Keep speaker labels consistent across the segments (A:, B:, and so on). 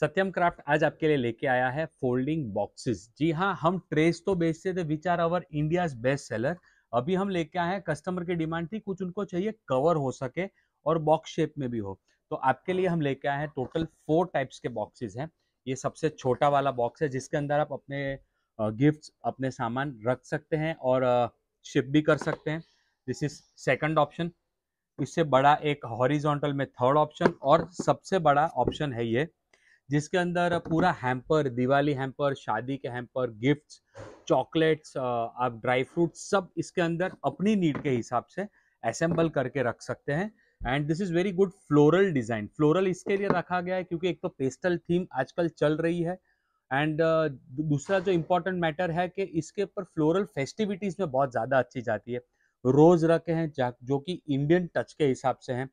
A: सत्यम craft आज आपके लिए लेके आया है फोल्डिंग बॉक्सेस जी हाँ हम ट्रेस तो बेचते थे which are our India best seller अभी हम लेके आए हैं कस्टमर की डिमांड थी कुछ उनको चाहिए कवर हो सके और बॉक्स शेप में भी हो तो आपके लिए हम लेके आए हैं टोटल फोर टाइप्स के बॉक्सेस हैं ये सबसे छोटा वाला बॉक्स है जिसके अंदर आप अपने गिफ्ट्स अपने सामान रख सकते हैं और शिप भी कर सकते हैं दिस इज सेकंड ऑप्शन इससे बड़ा एक हॉरिजॉन्टल में थर्ड ऑप्शन और सबसे बड़ा ऑप्शन है ये जिसके अंदर पूरा हैम्पर दिवाली हैम्पर शादी के हैम्पर गिफ्ट्स चॉकलेट्स आप ड्राई फ्रूट्स सब इसके अंदर अपनी नीड के हिसाब से असेंबल करके रख सकते हैं and this is very good floral design floral इसके लिए रखा गया है क्योंकि एक तो पेस्टल थीम आजकल चल रही है एंड uh, दूसरा जो इम्पोर्टेंट मैटर है कि इसके ऊपर फ्लोरल फेस्टिविटीज़ में बहुत ज़्यादा अच्छी जाती है रोज़ रखे हैं जो कि इंडियन टच के हिसाब से हैं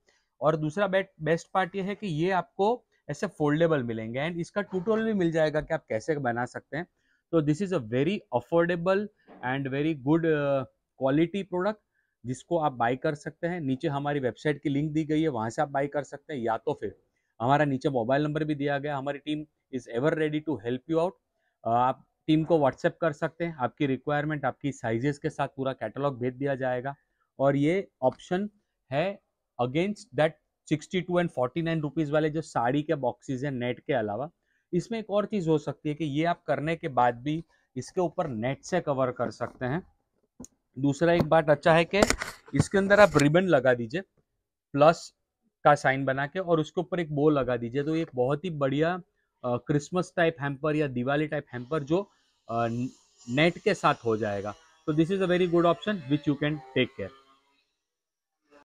A: और दूसरा बेस्ट पार्ट ये है कि ये आपको ऐसे फोल्डेबल मिलेंगे एंड इसका टूटोल भी मिल जाएगा कि आप कैसे बना सकते हैं तो this is a very affordable and very good quality product जिसको आप बाई कर सकते हैं नीचे हमारी वेबसाइट की लिंक दी गई है वहाँ से आप बाई कर सकते हैं या तो फिर हमारा नीचे मोबाइल नंबर भी दिया गया हमारी team is ever ready to help you out आप टीम को व्हाट्सएप कर सकते हैं आपकी रिक्वायरमेंट आपकी साइजेस के साथ पूरा कैटलॉग भेज दिया जाएगा और ये ऑप्शन है against that sixty two and forty nine rupees वाले जो साड़ी के बॉक्सेस हैं नेट के अलावा इसमें एक और चीज़ हो सकती है कि ये आप करने के बाद भी इसके ऊपर नेट से कवर कर सकते हैं दूसरा एक बात अच्छा है कि इसके अंदर आप रिबन लगा दीजिए प्लस का साइन बना के और उसके ऊपर एक बो लगा दीजिए तो ये बहुत ही बढ़िया क्रिसमस टाइप हैम्पर या दिवाली टाइप हैम्पर जो नेट के साथ हो जाएगा तो this is a very good option which you can take care